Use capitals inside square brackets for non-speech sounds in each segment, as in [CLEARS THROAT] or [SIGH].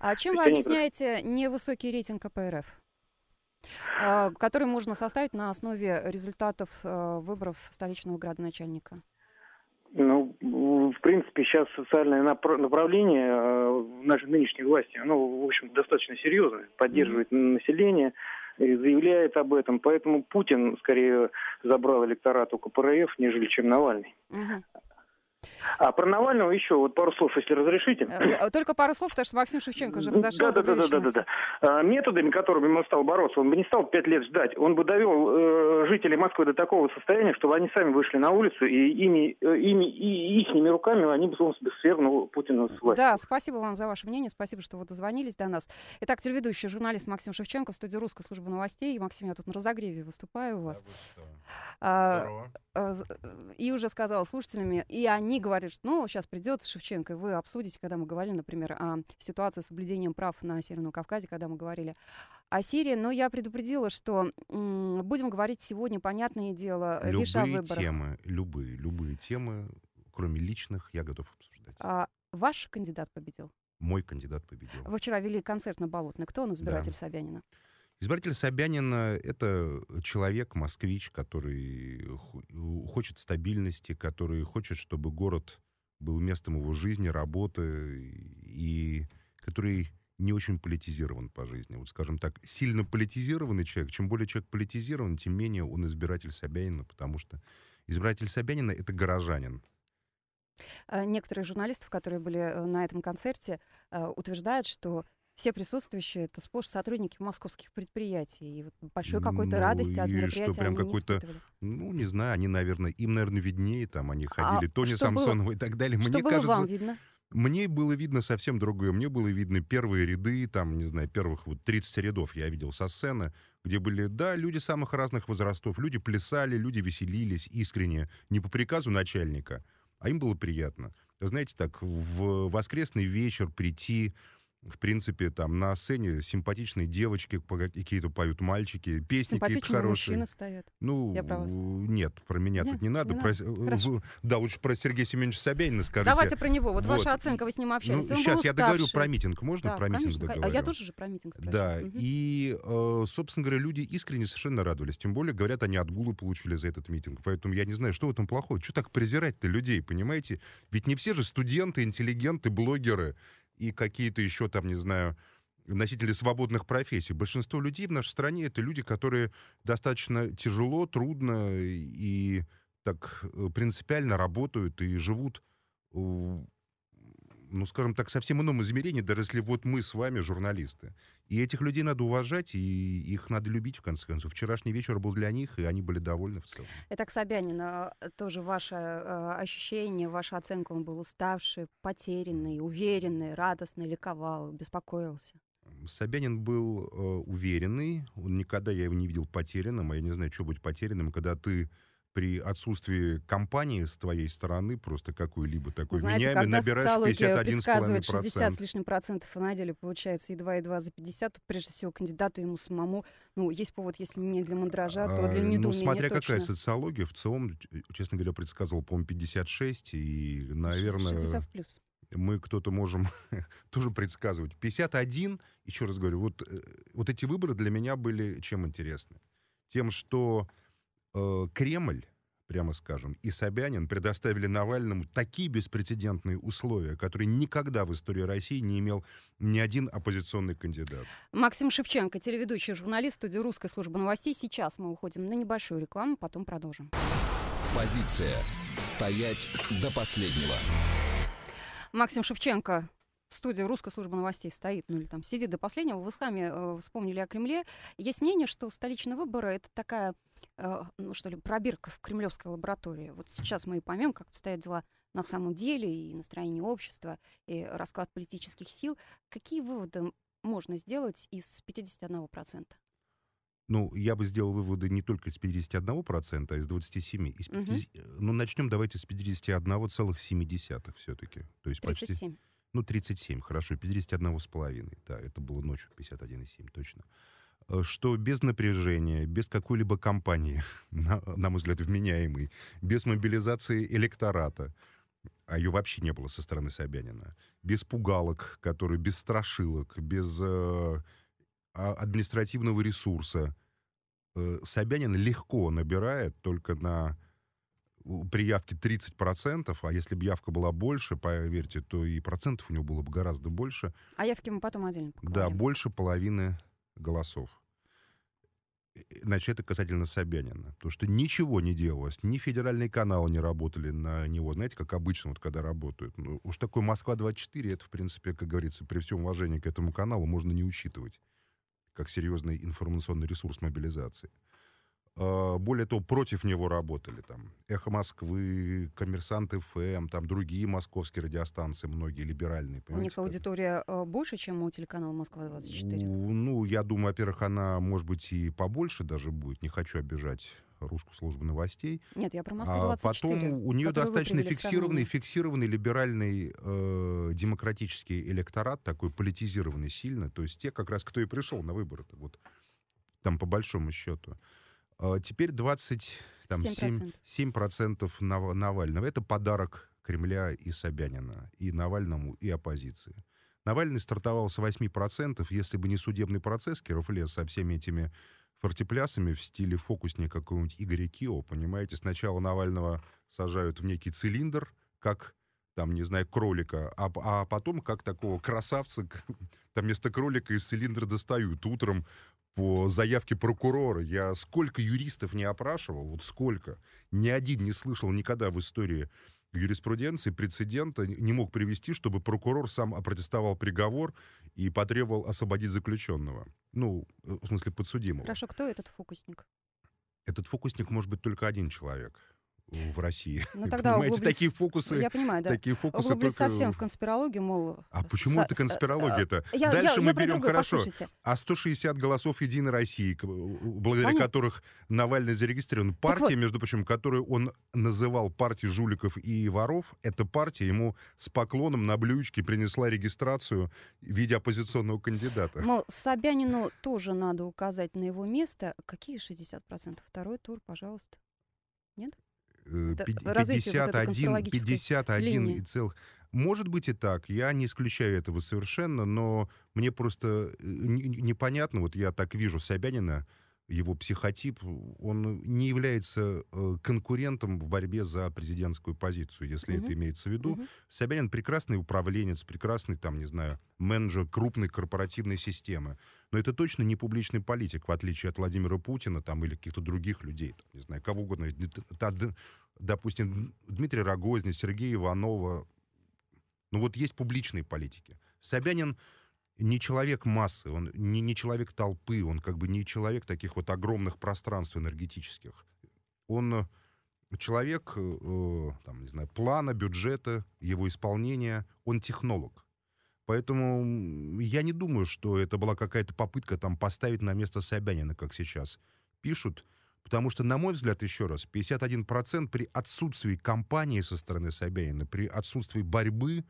А чем вы объясняете невысокий рейтинг КПРФ, а, который можно составить на основе результатов а, выборов столичного градоначальника? Ну, в принципе, сейчас социальное направление а, нашей нынешней власти, оно, в общем, достаточно серьезное, поддерживает mm-hmm. население, заявляет об этом. Поэтому Путин скорее забрал электорат у КПРФ, нежели чем Навальный. Uh-huh. А про Навального еще вот пару слов, если разрешите. Э, э, только пару слов, потому что Максим Шевченко уже подошел. Да, да, да, да, да, да. А, методами, которыми он стал бороться, он бы не стал пять лет ждать. Он бы довел э, жителей Москвы до такого состояния, чтобы они сами вышли на улицу и ими, э, ими и ихними руками они бы солнце бессверно Путина с власти. Да, спасибо вам за ваше мнение, спасибо, что вы дозвонились до нас. Итак, телеведущий журналист Максим Шевченко в студии Русской службы новостей. Максим, я тут на разогреве выступаю у вас. Да, а, а, и уже сказал слушателями, и они они говорят, что ну, сейчас придет Шевченко, и вы обсудите, когда мы говорили, например, о ситуации с соблюдением прав на Северном Кавказе, когда мы говорили о Сирии. Но я предупредила, что будем говорить сегодня, понятное дело, э, любые лишь о выборах. темы, любые, любые темы, кроме личных, я готов обсуждать. А ваш кандидат победил? Мой кандидат победил. Вы вчера вели концерт на Болотной. Кто он, избиратель да. Собянина? Избиратель Собянина — это человек, москвич, который хочет стабильности, который хочет, чтобы город был местом его жизни, работы, и который не очень политизирован по жизни. Вот, скажем так, сильно политизированный человек, чем более человек политизирован, тем менее он избиратель Собянина, потому что избиратель Собянина — это горожанин. А некоторые журналисты, которые были э, на этом концерте, э, утверждают, что все присутствующие это сплошь сотрудники московских предприятий. И вот большой какой-то ну, радости от мероприятия что, прям они какой-то, не Ну, не знаю, они, наверное, им, наверное, виднее, там они а ходили, а Тони Самсонова было? и так далее. Мне что кажется, вам видно? Мне было видно совсем другое. Мне было видно первые ряды, там, не знаю, первых вот 30 рядов я видел со сцены, где были, да, люди самых разных возрастов, люди плясали, люди веселились искренне, не по приказу начальника, а им было приятно. Знаете, так, в воскресный вечер прийти, в принципе, там на сцене симпатичные девочки, какие-то поют мальчики, песни какие-то хорошие. мужчины стоят. Ну, Я про вас. нет, про меня нет, тут не надо. Не про... надо. Э, да, лучше про Сергея Семеновича Собянина скажите. Давайте про него. Вот, вот. ваша оценка, вы с ним общались. Ну, Он сейчас я договорю про митинг. Можно да, про конечно, митинг договорю? А я тоже же про митинг спросила. Да, угу. и, э, собственно говоря, люди искренне совершенно радовались. Тем более, говорят, они отгулы получили за этот митинг. Поэтому я не знаю, что в этом плохого. Что так презирать-то людей, понимаете? Ведь не все же студенты, интеллигенты, блогеры и какие-то еще там, не знаю, носители свободных профессий. Большинство людей в нашей стране это люди, которые достаточно тяжело, трудно и так э, принципиально работают и живут э, ну, скажем так, совсем ином измерении, даже если вот мы с вами журналисты. И этих людей надо уважать, и их надо любить, в конце концов. Вчерашний вечер был для них, и они были довольны в целом. Итак, Собянин, э, тоже ваше э, ощущение, ваша оценка, он был уставший, потерянный, уверенный, радостный, ликовал, беспокоился? Собянин был э, уверенный, он никогда я его не видел потерянным, а я не знаю, что быть потерянным, когда ты при отсутствии компании с твоей стороны, просто какой-либо такой Знаете, вменяемый, набираешь 51,5%. 60 с лишним процентов, а на деле получается едва-едва за 50. Тут, прежде всего, кандидату ему самому, ну, есть повод, если не для мандража, то а, для ну, недоумения Ну, смотря точно. какая социология, в целом, честно говоря, предсказывал, по-моему, 56, и, наверное... 60 плюс мы кто-то можем [LAUGHS] тоже предсказывать. 51, еще раз говорю, вот, э, вот эти выборы для меня были чем интересны? Тем, что э, Кремль, прямо скажем, и Собянин предоставили Навальному такие беспрецедентные условия, которые никогда в истории России не имел ни один оппозиционный кандидат. Максим Шевченко, телеведущий журналист студии русской службы новостей. Сейчас мы уходим на небольшую рекламу, потом продолжим. Позиция. Стоять до последнего. Максим Шевченко, студия русской службы новостей стоит, ну или там сидит до последнего, вы сами э, вспомнили о Кремле. Есть мнение, что столичные выборы — это такая, э, ну что ли, пробирка в кремлевской лаборатории. Вот сейчас мы и поймем, как обстоят дела на самом деле, и настроение общества, и расклад политических сил. Какие выводы можно сделать из 51%? Ну, я бы сделал выводы не только из 51%, а из 27%. Из 50... угу. Ну, начнем давайте с 51,7% все-таки. То есть 37. почти ну, 37, хорошо, 51,5, да, это было ночью 51,7, точно, э, что без напряжения, без какой-либо кампании, [LAUGHS] на, на мой взгляд, вменяемой, без мобилизации электората, а ее вообще не было со стороны Собянина, без пугалок, которые, без страшилок, без э, а, административного ресурса, э, Собянин легко набирает только на при явке 30%, а если бы явка была больше, поверьте, то и процентов у него было бы гораздо больше. А явки мы потом отдельно поговорим. Да, больше половины голосов. Значит, это касательно Собянина. Потому что ничего не делалось, ни федеральные каналы не работали на него, знаете, как обычно, вот когда работают. Ну, уж такой «Москва-24» это, в принципе, как говорится, при всем уважении к этому каналу можно не учитывать, как серьезный информационный ресурс мобилизации. А, более того, против него работали там «Эхо Москвы», «Коммерсант ФМ», эм», там другие московские радиостанции, многие либеральные. Понимаете? У них аудитория э, больше, чем у телеканала «Москва-24»? Ну, я думаю, во-первых, она, может быть, и побольше даже будет. Не хочу обижать русскую службу новостей. Нет, я про Москву-24. А потом у нее достаточно фиксированный, фиксированный либеральный э, демократический электорат, такой политизированный сильно. То есть те, как раз, кто и пришел на выборы-то, вот там по большому счету. А теперь там 7% Нав- Навального. Это подарок Кремля и Собянина, и Навальному, и оппозиции. Навальный стартовал с 8%, если бы не судебный процесс Кировле со всеми этими фортеплясами в стиле фокусника какого-нибудь Игоря Кио, понимаете, сначала Навального сажают в некий цилиндр, как там, не знаю, кролика, а, а потом как такого красавца, [LAUGHS] там вместо кролика из цилиндра достают утром по заявке прокурора. Я сколько юристов не опрашивал, вот сколько, ни один не слышал никогда в истории юриспруденции прецедента не мог привести, чтобы прокурор сам опротестовал приговор и потребовал освободить заключенного. Ну, э, в смысле подсудимого. Хорошо, кто этот фокусник? Этот фокусник может быть только один человек — в России. [LAUGHS] Ну, тогда Понимаете, углублись... такие фокусы... Я понимаю, да. Такие фокусы только... совсем в конспирологию, мол... А почему со... это конспирология-то? Э, я, Дальше я, мы я берем другую, хорошо. Послушайте. А 160 голосов Единой России, благодаря Понятно. которых Навальный зарегистрирован. Партия, вот. между прочим, которую он называл партией жуликов и воров, эта партия ему с поклоном на блюдечке принесла регистрацию в виде оппозиционного кандидата. Мол, Собянину тоже надо указать на его место. Какие 60%? Второй тур, пожалуйста. Нет? 51, э, вот 51 линии. целых. Может быть и так, я не исключаю этого совершенно, но мне просто э, непонятно, вот я так вижу Собянина, его психотип, он не является э, конкурентом в борьбе за президентскую позицию, если угу. это имеется в виду. Угу. Собянин прекрасный управленец, прекрасный, там, не знаю, менеджер крупной корпоративной системы. Но это точно не публичный политик, в отличие от Владимира Путина там, или каких-то других людей, там, не знаю, кого угодно. Допустим, Дмитрий Рогозин, Сергей Иванова. Ну вот есть публичные политики. Собянин не человек массы, он не, не человек толпы, он как бы не человек таких вот огромных пространств энергетических. Он э, человек, э, э, там, не знаю, плана, бюджета, его исполнения, он технолог. Поэтому я не думаю, что это была какая-то попытка там поставить на место Собянина, как сейчас пишут. Потому что, на мой взгляд, еще раз, 51% при отсутствии кампании со стороны Собянина, при отсутствии борьбы,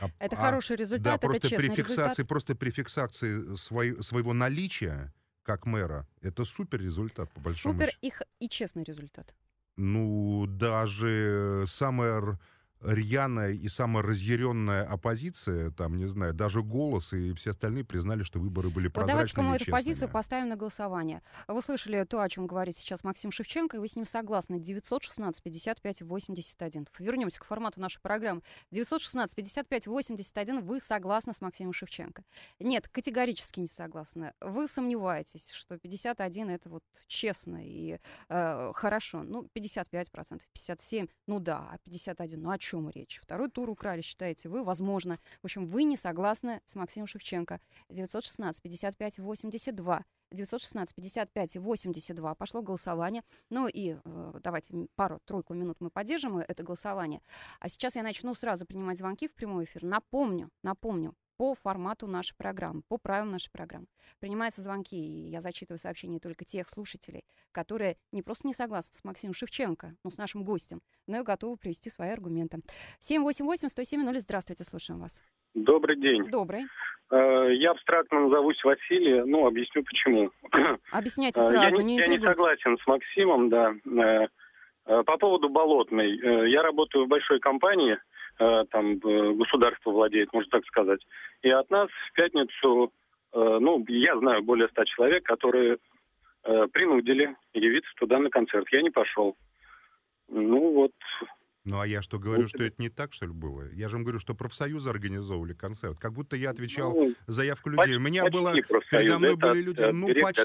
а, это а, хороший результат, да, это просто честный при фиксации, результат. Просто при фиксации свой, своего наличия как мэра, это супер результат, по большому счету. Супер и, и честный результат. Ну, даже сам самая рьяная и саморазъяренная оппозиция, там, не знаю, даже голос и все остальные признали, что выборы были прозрачными вот давайте кому эту позицию поставим на голосование. Вы слышали то, о чем говорит сейчас Максим Шевченко, и вы с ним согласны. 916 55 81. Вернемся к формату нашей программы. 916 55 81. Вы согласны с Максимом Шевченко? Нет, категорически не согласны. Вы сомневаетесь, что 51 это вот честно и э, хорошо. Ну, 55%, процентов, 57, ну да, а 51, ну а что? чем речь. Второй тур украли, считаете вы, возможно. В общем, вы не согласны с Максимом Шевченко. 916 55 82. 916 55 82 пошло голосование. Ну и э, давайте пару-тройку минут мы поддержим э, это голосование. А сейчас я начну сразу принимать звонки в прямой эфир. Напомню, напомню, по формату нашей программы, по правилам нашей программы. Принимаются звонки, и я зачитываю сообщения только тех слушателей, которые не просто не согласны с Максимом Шевченко, но ну, с нашим гостем, но и готовы привести свои аргументы. 788 107 здравствуйте, слушаем вас. Добрый день. Добрый. Э, я абстрактно назовусь Василий, ну, объясню почему. [CLEARS THROAT] Объясняйте э, сразу, я не, не Я не согласен с Максимом, да. Э, по поводу болотной. Я работаю в большой компании, Э, там э, государство владеет, можно так сказать. И от нас в пятницу, э, ну, я знаю более ста человек, которые принудили явиться туда на концерт. Я не пошел. Ну вот, ну а я что ну, говорю, вот. что это не так, что ли, было? Я же вам говорю, что профсоюзы организовывали концерт. Как будто я отвечал ну, заявку людей. Почти, У меня почти было... Передо мной это были от, люди... От, э, ну, директор,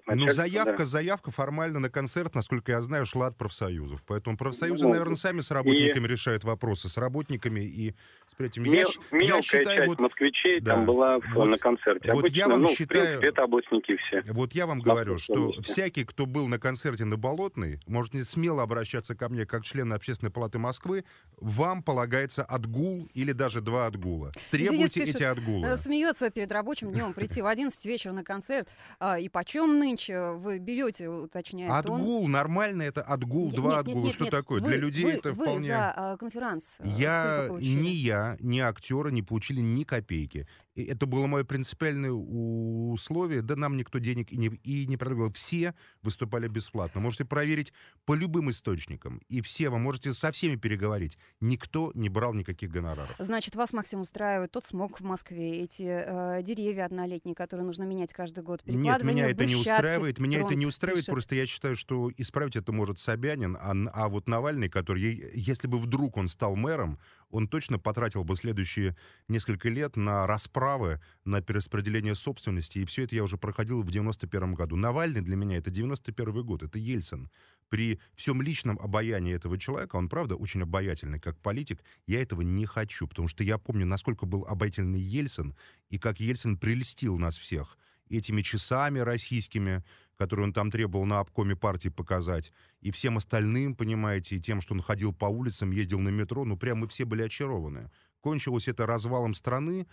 почти... ну, заявка, да. заявка формально на концерт, насколько я знаю, шла от профсоюзов. Поэтому профсоюзы, ну, наверное, сами с работниками и... решают вопросы. С работниками и с этими... Мел, я, мелкая я считаю, часть вот... москвичей да, там была вот, на концерте. Вот Обычно, я вам ну, считаю... в принципе, это областники все. Вот я вам говорю, что всякий, кто был на концерте на Болотной, может не смело обращаться ко мне как член общественной палаты и Москвы, вам полагается отгул или даже два отгула. Требуйте пишет, эти отгулы. Э, смеется перед рабочим днем прийти в 11 вечера на концерт. А, и почем нынче э, вы берете, уточняет Отгул, он. нормально это отгул, нет, два нет, отгула. Нет, что нет, такое? Вы, Для людей вы, это вы вполне... за а, конференц э, я, Ни я, ни актеры не получили ни копейки. И это было мое принципиальное условие. Да нам никто денег и не, и не предлагал. Все выступали бесплатно. Можете проверить по любым источникам. И все, вы можете со всеми всеми переговорить. Никто не брал никаких гонораров. Значит, вас, Максим, устраивает тот смог в Москве, эти э, деревья однолетние, которые нужно менять каждый год. Нет, меня это не устраивает. Меня это не устраивает, пишет. просто я считаю, что исправить это может Собянин, а, а вот Навальный, который, если бы вдруг он стал мэром, он точно потратил бы следующие несколько лет на расправы, на перераспределение собственности. И все это я уже проходил в 91 году. Навальный для меня это 91 год, это Ельцин при всем личном обаянии этого человека, он, правда, очень обаятельный как политик, я этого не хочу, потому что я помню, насколько был обаятельный Ельцин, и как Ельцин прельстил нас всех этими часами российскими, которые он там требовал на обкоме партии показать, и всем остальным, понимаете, и тем, что он ходил по улицам, ездил на метро, ну, прям мы все были очарованы. Кончилось это развалом страны,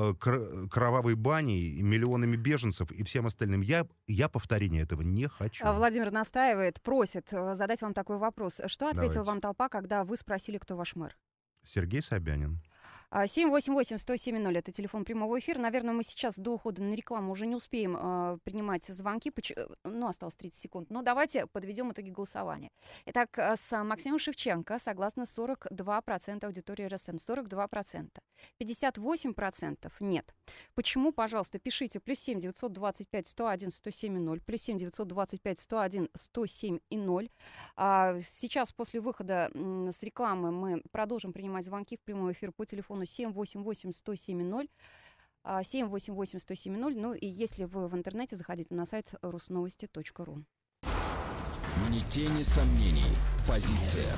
Э, кровавой баней, миллионами беженцев и всем остальным. Я, я повторения этого не хочу. А Владимир настаивает, просит э, задать вам такой вопрос. Что ответил Давайте. вам толпа, когда вы спросили, кто ваш мэр? Сергей Собянин. 788-107-0, а, это телефон прямого эфира. Наверное, мы сейчас до ухода на рекламу уже не успеем э, принимать звонки. Поч... Э, ну, осталось 30 секунд. Но давайте подведем итоги голосования. Итак, а, с Максимом Шевченко согласно 42% аудитории РСН. 42%. 58% нет. Почему, пожалуйста, пишите плюс 7 925 101 107 0, плюс 7 925 101 107 и 0. А, сейчас после выхода с рекламы мы продолжим принимать звонки в прямой эфир по телефону телефону 788-107-0, 788-107-0, а, ну и если вы в интернете, заходите на сайт русновости.ру Ни тени сомнений. Позиция